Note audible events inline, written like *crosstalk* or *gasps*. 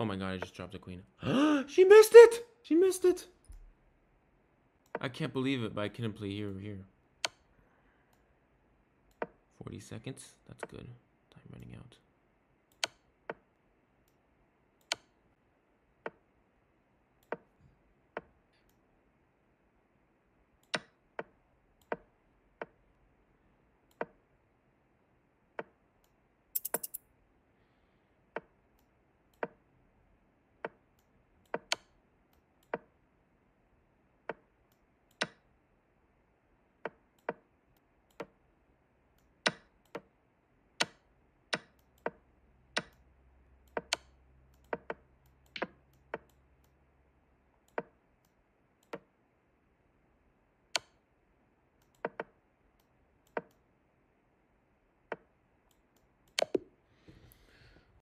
Oh my god, I just dropped a queen. *gasps* she missed it! She missed it! I can't believe it, but I couldn't play here or here. 40 seconds? That's good.